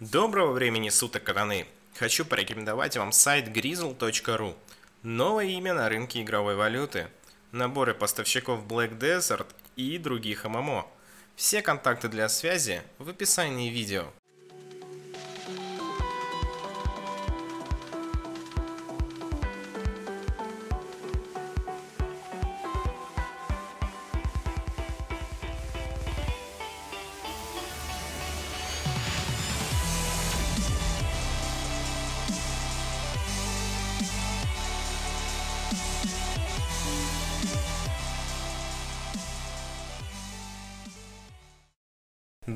Доброго времени суток, катаны! Хочу порекомендовать вам сайт grizzle.ru. Новое имя на рынке игровой валюты. Наборы поставщиков Black Desert и других ММО. Все контакты для связи в описании видео.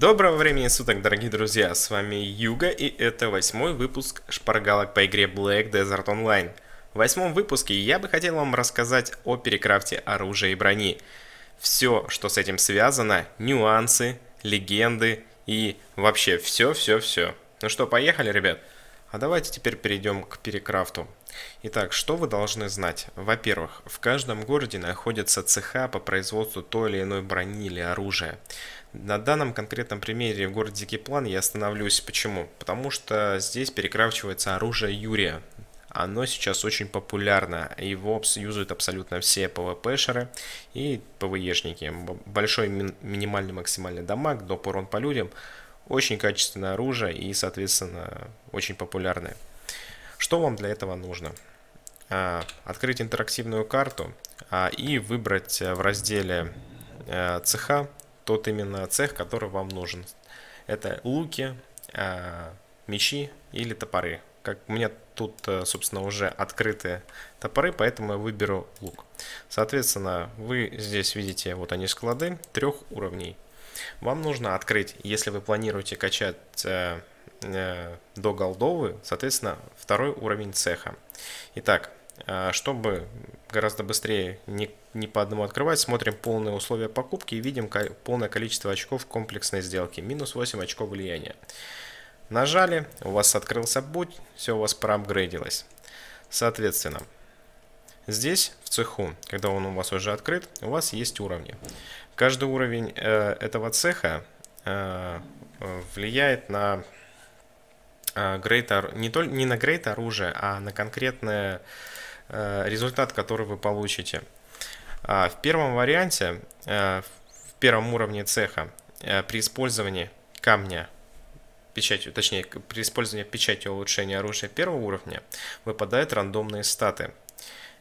Доброго времени суток, дорогие друзья, с вами Юга, и это восьмой выпуск шпаргалок по игре Black Desert Online. В восьмом выпуске я бы хотел вам рассказать о перекрафте оружия и брони. Все, что с этим связано, нюансы, легенды и вообще все-все-все. Ну что, поехали, ребят? А давайте теперь перейдем к перекрафту. Итак, что вы должны знать? Во-первых, в каждом городе находятся цеха по производству той или иной брони или оружия. На данном конкретном примере в городе Дикий я остановлюсь. Почему? Потому что здесь перекрачивается оружие Юрия. Оно сейчас очень популярно. Его юзают абсолютно все ПВПшеры и ПВЕшники. Большой ми минимальный максимальный дамаг, доп. урон по людям. Очень качественное оружие и, соответственно, очень популярное. Что вам для этого нужно? А, открыть интерактивную карту а, и выбрать э, в разделе э, цеха тот именно цех, который вам нужен. Это луки, а, мечи или топоры. Как у меня тут, э, собственно, уже открытые топоры, поэтому я выберу лук. Соответственно, вы здесь видите, вот они склады трех уровней. Вам нужно открыть, если вы планируете качать э, э, до голдовы, соответственно, второй уровень цеха. Итак, а, чтобы гораздо быстрее не, не по одному открывать, смотрим полные условия покупки и видим полное количество очков комплексной сделки, минус 8 очков влияния. Нажали, у вас открылся путь, все у вас проапгрейдилось. Соответственно, здесь в цеху, когда он у вас уже открыт, у вас есть уровни. Каждый уровень э, этого цеха э, влияет на э, грейд, не, только не на грейд оружия, а на конкретное Э, результат, который вы получите. А, в первом варианте, э, в первом уровне цеха, э, при использовании камня печатью, точнее, при использовании печати улучшения оружия первого уровня выпадают рандомные статы.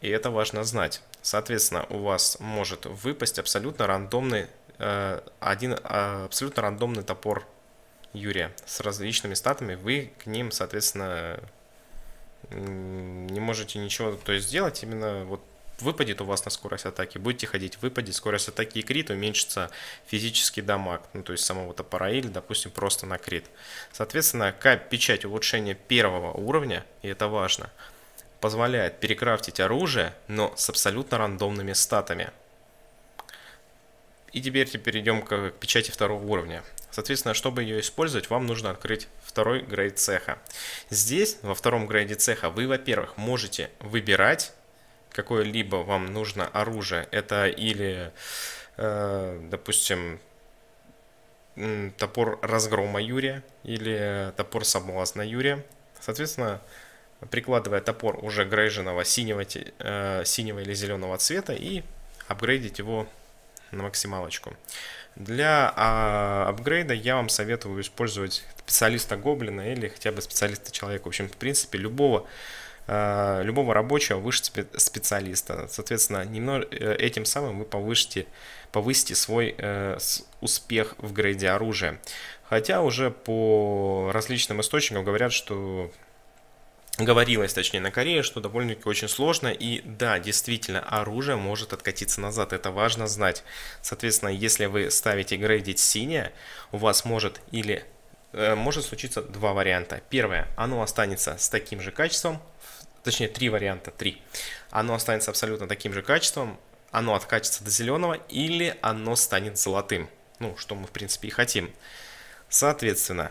И это важно знать. Соответственно, у вас может выпасть абсолютно рандомный, один, а, абсолютно рандомный топор Юрия с различными статами. Вы к ним, соответственно, не можете ничего то есть, сделать, именно вот выпадет у вас на скорость атаки, будете ходить, выпадет, скорость атаки и крит уменьшится физический дамаг, ну то есть самого топора или, допустим, просто на крит. Соответственно, печать улучшения первого уровня, и это важно, позволяет перекрафтить оружие, но с абсолютно рандомными статами. И теперь перейдем к печати второго уровня. Соответственно, чтобы ее использовать, вам нужно открыть второй грейд цеха. Здесь, во втором грейде цеха, вы, во-первых, можете выбирать какое-либо вам нужно оружие. Это или, э, допустим, топор разгрома Юрия или э, топор соблазна Юрия. Соответственно, прикладывая топор уже грейженного синего, э, синего или зеленого цвета и апгрейдить его на максималочку. Для а, апгрейда я вам советую использовать специалиста гоблина или хотя бы специалиста человека. В общем, в принципе, любого а, любого рабочего выше специалиста. Соответственно, немного, э, этим самым вы повышите, повысите свой э, успех в грейде оружия. Хотя уже по различным источникам говорят, что говорилось, точнее, на Корее, что довольно-таки очень сложно. И да, действительно, оружие может откатиться назад. Это важно знать. Соответственно, если вы ставите грейдить синее, у вас может или э, может случиться два варианта. Первое, оно останется с таким же качеством, точнее, три варианта, три. Оно останется абсолютно таким же качеством, оно откатится до зеленого или оно станет золотым. Ну, что мы, в принципе, и хотим. Соответственно,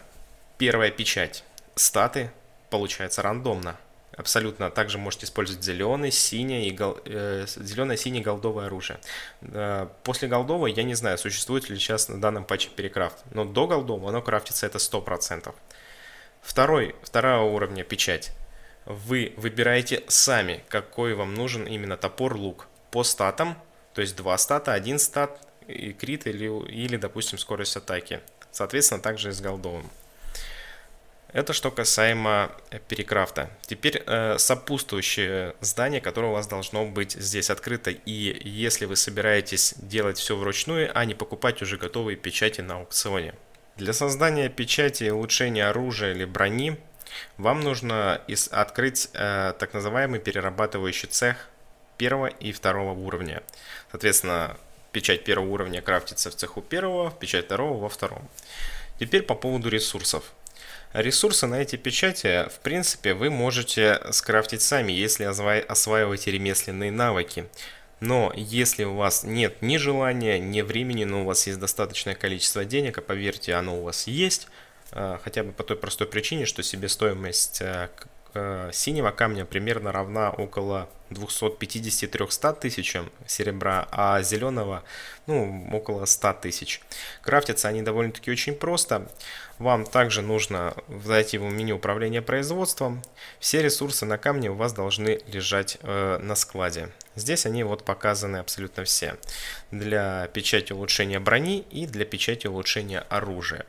первая печать. Статы получается рандомно. Абсолютно. Также можете использовать зеленый, синее и гол... э, зеленое, синее голдовое оружие. Э, после голдового я не знаю, существует ли сейчас на данном патче перекрафт, но до голдового оно крафтится это 100%. Второй, второго уровня печать. Вы выбираете сами, какой вам нужен именно топор-лук. По статам, то есть два стата, один стат, и крит или, или, допустим, скорость атаки. Соответственно, также и с голдовым. Это что касаемо э, перекрафта. Теперь э, сопутствующее здание, которое у вас должно быть здесь открыто. И если вы собираетесь делать все вручную, а не покупать уже готовые печати на аукционе. Для создания печати и улучшения оружия или брони вам нужно из, открыть э, так называемый перерабатывающий цех первого и второго уровня. Соответственно, печать первого уровня крафтится в цеху первого, печать второго во втором. Теперь по поводу ресурсов. Ресурсы на эти печати, в принципе, вы можете скрафтить сами, если осваиваете ремесленные навыки. Но если у вас нет ни желания, ни времени, но у вас есть достаточное количество денег, а поверьте, оно у вас есть, а, хотя бы по той простой причине, что себестоимость а, Э, синего камня примерно равна около 250-300 тысячам серебра, а зеленого, ну, около 100 тысяч. Крафтятся они довольно-таки очень просто. Вам также нужно зайти в меню управления производством. Все ресурсы на камне у вас должны лежать э, на складе. Здесь они вот показаны абсолютно все. Для печати улучшения брони и для печати улучшения оружия.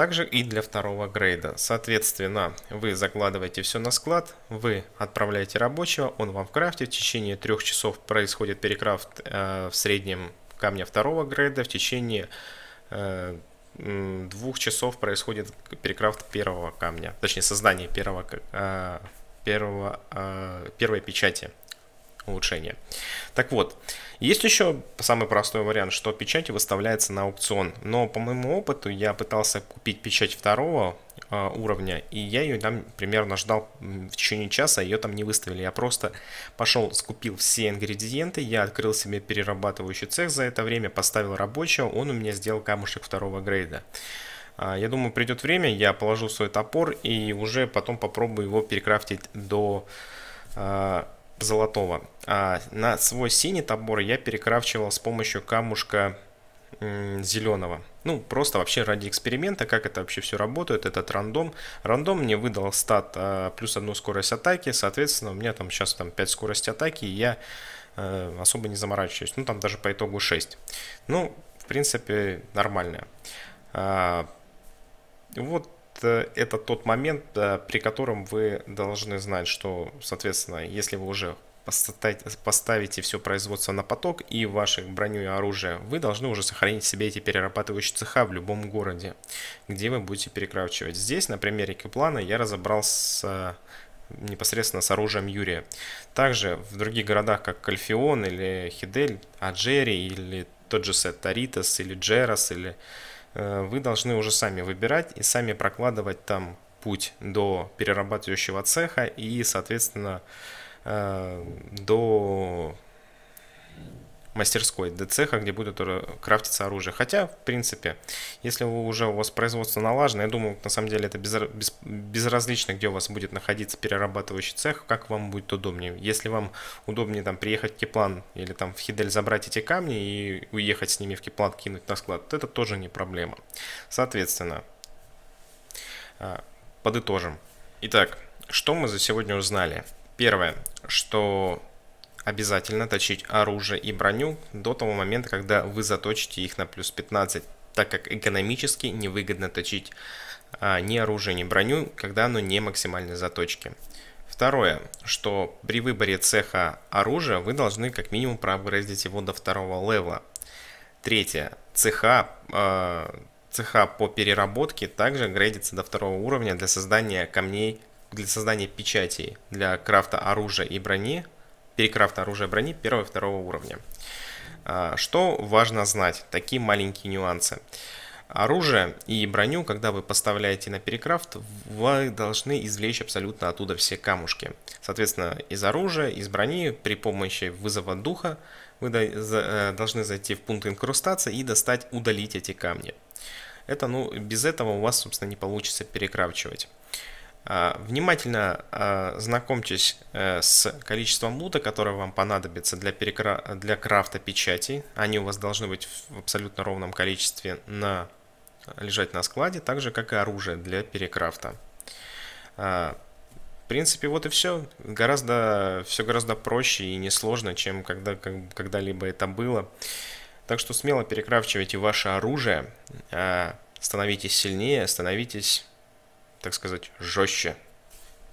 Также и для второго грейда. Соответственно, вы закладываете все на склад, вы отправляете рабочего, он вам в крафте. В течение трех часов происходит перекрафт э, в среднем камня второго грейда. В течение э, двух часов происходит перекрафт первого камня. Точнее, создание первого, э, первого, э, первой печати улучшения. Так вот, есть еще самый простой вариант, что печать выставляется на аукцион. Но по моему опыту я пытался купить печать второго э, уровня, и я ее там примерно ждал в течение часа, а ее там не выставили. Я просто пошел, скупил все ингредиенты, я открыл себе перерабатывающий цех за это время, поставил рабочего, он у меня сделал камушек второго грейда. А, я думаю, придет время, я положу свой топор и уже потом попробую его перекрафтить до золотого. А на свой синий табор я перекравчивал с помощью камушка зеленого. Ну, просто вообще ради эксперимента, как это вообще все работает, этот рандом. Рандом мне выдал стат а, плюс одну скорость атаки, соответственно, у меня там сейчас там 5 скорости атаки, и я э, особо не заморачиваюсь. Ну, там даже по итогу 6. Ну, в принципе, нормально. А, вот Э, это тот момент, при котором вы должны знать, что, соответственно, если вы уже поставите все производство на поток и ваши броню и оружие, вы должны уже сохранить себе эти перерабатывающие цеха в любом городе, где вы будете перекрачивать. Здесь на примере Киплана я разобрался э, непосредственно с оружием Юрия. Также в других городах, как Кальфион или Хидель, Аджери или тот же Сет Таритас или Джерас или Э, вы должны уже сами выбирать и сами прокладывать там путь до перерабатывающего цеха и, соответственно, э, до мастерской, до цеха, где будет крафтиться оружие. Хотя, в принципе, если вы уже у вас производство налажено, я думаю, на самом деле это без, без, безразлично, где у вас будет находиться перерабатывающий цех, как вам будет удобнее. Если вам удобнее там приехать в Киплан или там в Хидель забрать эти камни и уехать с ними в Киплан, кинуть на склад, то это тоже не проблема. Соответственно, а, подытожим. Итак, что мы за сегодня узнали? Первое, что обязательно точить оружие и броню до того момента, когда вы заточите их на плюс 15, так как экономически невыгодно точить а, ни оружие, ни броню, когда оно не максимальной заточки. Второе, что при выборе цеха оружия вы должны как минимум проапгрейдить его до второго левела. Третье, цеха, э, цеха по переработке также грейдится до второго уровня для создания камней, для создания печатей для крафта оружия и брони перекрафт оружия брони первого и второго уровня. А, что важно знать? Такие маленькие нюансы. Оружие и броню, когда вы поставляете на перекрафт, вы должны извлечь абсолютно оттуда все камушки. Соответственно, из оружия, из брони при помощи вызова духа вы э, должны зайти в пункт инкрустации и достать, удалить эти камни. Это, ну, без этого у вас, собственно, не получится перекрафчивать. А, внимательно а, знакомьтесь э, с количеством лута, которое вам понадобится для, перекра... для крафта печатей. Они у вас должны быть в абсолютно ровном количестве на... лежать на складе, так же как и оружие для перекрафта. А, в принципе, вот и все. Гораздо, все гораздо проще и несложно, чем когда, когда-либо это было. Так что смело перекрафчивайте ваше оружие, становитесь сильнее, становитесь так сказать, жестче.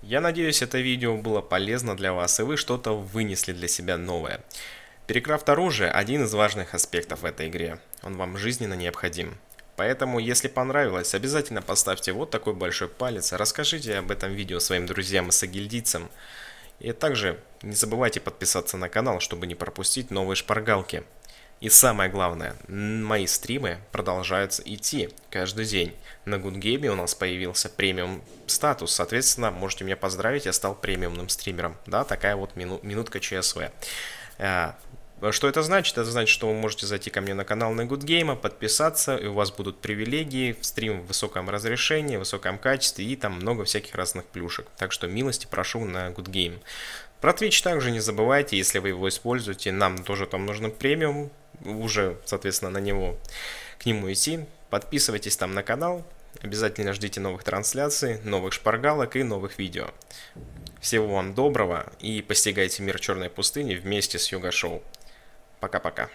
Я надеюсь, это видео было полезно для вас и вы что-то вынесли для себя новое. Перекрафт оружия – один из важных аспектов в этой игре. Он вам жизненно необходим. Поэтому, если понравилось, обязательно поставьте вот такой большой палец, расскажите об этом видео своим друзьям и сагильдийцам. И также не забывайте подписаться на канал, чтобы не пропустить новые шпаргалки. И самое главное, мои стримы продолжаются идти каждый день. На Гудгейме у нас появился премиум статус, соответственно, можете меня поздравить, я стал премиумным стримером. Да, такая вот мину минутка ЧСВ. Э, что это значит? Это значит, что вы можете зайти ко мне на канал на Good Game, подписаться, и у вас будут привилегии, стрим в высоком разрешении, в высоком качестве и там много всяких разных плюшек. Так что милости прошу на Good Game. Про Twitch также не забывайте, если вы его используете, нам тоже там нужен премиум, уже, соответственно, на него, к нему идти. Подписывайтесь там на канал, обязательно ждите новых трансляций, новых шпаргалок и новых видео. Всего вам доброго и постигайте мир черной пустыни вместе с Юга Шоу. Пока-пока.